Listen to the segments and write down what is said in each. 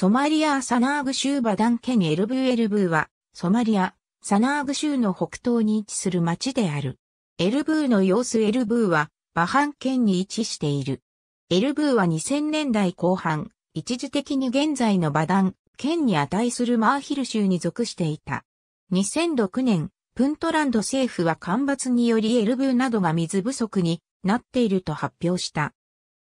ソマリア・サナーグ州バダン県エルブーエルブーは、ソマリア、サナーグ州の北東に位置する町である。エルブーの様子エルブーは、バハン県に位置している。エルブーは2000年代後半、一時的に現在のバダン、県に値するマーヒル州に属していた。2006年、プントランド政府は干ばつによりエルブーなどが水不足になっていると発表した。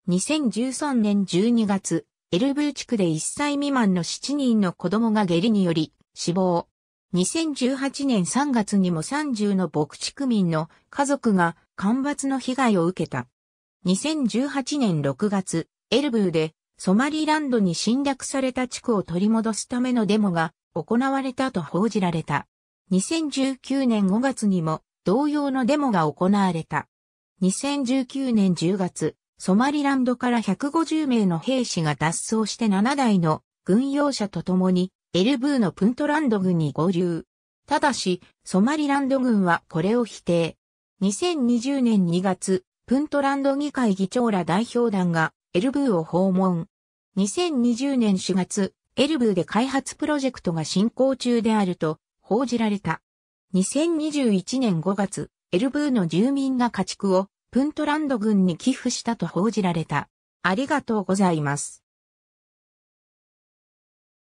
2013年12月、エルブー地区で1歳未満の7人の子供が下痢により死亡。2018年3月にも30の牧地区民の家族が干ばつの被害を受けた。2018年6月、エルブーでソマリランドに侵略された地区を取り戻すためのデモが行われたと報じられた。2019年5月にも同様のデモが行われた。2019年10月、ソマリランドから150名の兵士が脱走して7台の軍用車と共にエルブーのプントランド軍に合流。ただし、ソマリランド軍はこれを否定。2020年2月、プントランド議会議長ら代表団がエルブーを訪問。2020年4月、エルブーで開発プロジェクトが進行中であると報じられた。2021年5月、エルブーの住民が家畜をプントランド軍に寄付したと報じられた。ありがとうございます。